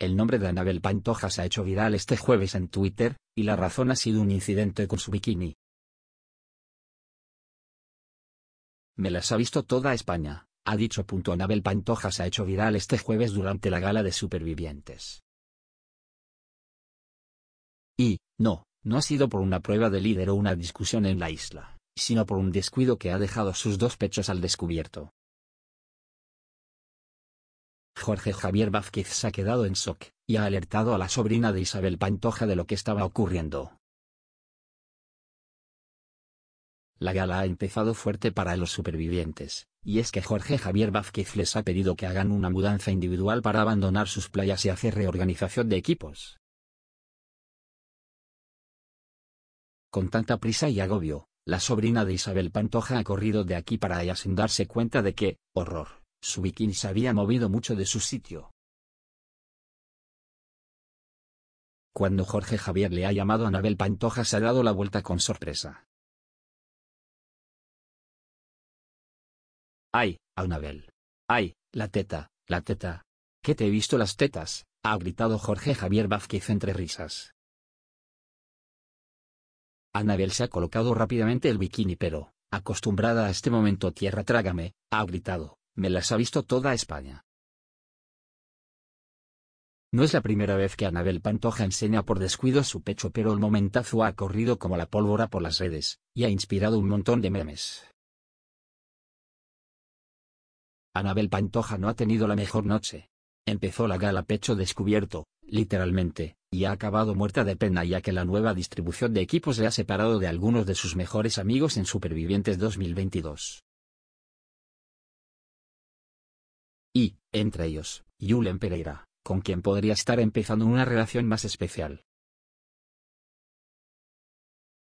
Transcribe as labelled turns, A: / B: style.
A: El nombre de Anabel Pantojas ha hecho viral este jueves en Twitter, y la razón ha sido un incidente con su bikini. Me las ha visto toda España, ha dicho. Anabel Pantojas ha hecho viral este jueves durante la gala de supervivientes. Y, no, no ha sido por una prueba de líder o una discusión en la isla, sino por un descuido que ha dejado sus dos pechos al descubierto. Jorge Javier Vázquez se ha quedado en shock, y ha alertado a la sobrina de Isabel Pantoja de lo que estaba ocurriendo. La gala ha empezado fuerte para los supervivientes, y es que Jorge Javier Vázquez les ha pedido que hagan una mudanza individual para abandonar sus playas y hacer reorganización de equipos. Con tanta prisa y agobio, la sobrina de Isabel Pantoja ha corrido de aquí para allá sin darse cuenta de que, horror, su bikini se había movido mucho de su sitio. Cuando Jorge Javier le ha llamado a Anabel Pantoja se ha dado la
B: vuelta con sorpresa.
A: ¡Ay, Anabel! ¡Ay, la teta, la teta! ¿Qué te he visto las tetas? ha gritado Jorge Javier Vázquez entre risas. Anabel se ha colocado rápidamente el bikini pero, acostumbrada a este momento tierra trágame, ha gritado. Me las ha visto toda España. No es la primera vez que Anabel Pantoja enseña por descuido su pecho, pero el momentazo ha corrido como la pólvora por las redes, y ha inspirado un montón de memes. Anabel Pantoja no ha tenido la mejor noche. Empezó la gala pecho descubierto, literalmente, y ha acabado muerta de pena ya que la nueva distribución de equipos le ha separado de algunos de sus mejores amigos en Supervivientes 2022. y, entre ellos, Yulen Pereira, con quien podría
B: estar empezando una relación más especial.